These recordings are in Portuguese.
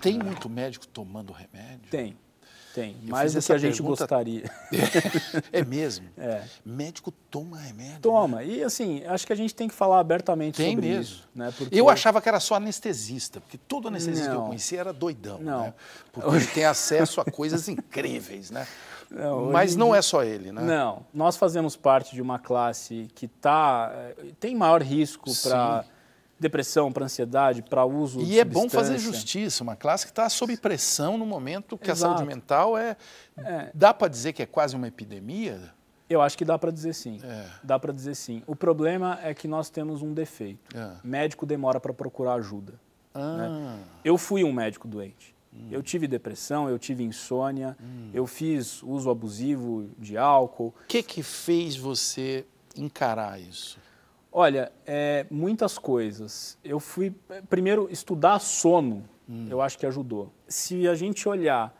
Tem muito médico tomando remédio? Tem, tem. Eu mais do que a gente gostaria. É, é mesmo? É. Médico toma remédio? Toma. Né? E assim, acho que a gente tem que falar abertamente tem sobre mesmo. isso. Né? Porque... Eu achava que era só anestesista, porque todo anestesista Não. que eu conhecia era doidão. Não. Né? Porque ele tem acesso a coisas incríveis, né? Não, Mas não dia... é só ele, né? Não. Nós fazemos parte de uma classe que tá, eh, tem maior risco para depressão, para ansiedade, para uso e de E é bom fazer justiça. Uma classe que está sob pressão no momento que Exato. a saúde mental é... é. Dá para dizer que é quase uma epidemia? Eu acho que dá para dizer sim. É. Dá para dizer sim. O problema é que nós temos um defeito. É. Médico demora para procurar ajuda. Ah. Né? Eu fui um médico doente. Hum. Eu tive depressão, eu tive insônia, hum. eu fiz uso abusivo de álcool. O que, que fez você encarar isso? Olha, é, muitas coisas. Eu fui, primeiro, estudar sono, hum. eu acho que ajudou. Se a gente olhar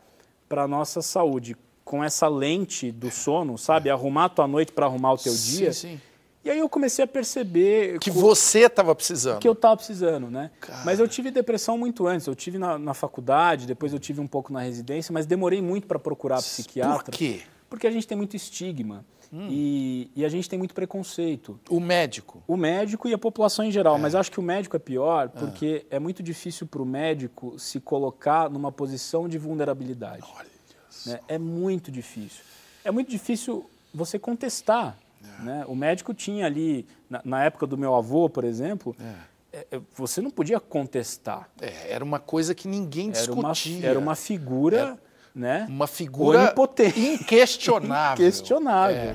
para a nossa saúde com essa lente do sono, sabe? É. Arrumar a tua noite para arrumar o teu sim, dia. Sim. E aí eu comecei a perceber... Que você estava precisando. Que eu estava precisando, né? Cara. Mas eu tive depressão muito antes. Eu tive na, na, faculdade, depois eu tive um pouco na residência, mas demorei muito para procurar psiquiatra. Por quê? Porque a gente tem muito estigma. Hum. E, e, a gente tem muito preconceito. O médico? O médico e a população em geral, é. mas acho que o médico é pior ah. porque é, é muito difícil para o médico se colocar numa posição de vulnerabilidade. Né? É muito difícil. É muito difícil você contestar. É. Né? O médico tinha ali, na, na, época do meu avô, por exemplo, é. É, é, você não podia contestar. era uma coisa que ninguém discutia. Era uma, era uma figura. Né? Uma figura Onipotente. inquestionável. inquestionável. É.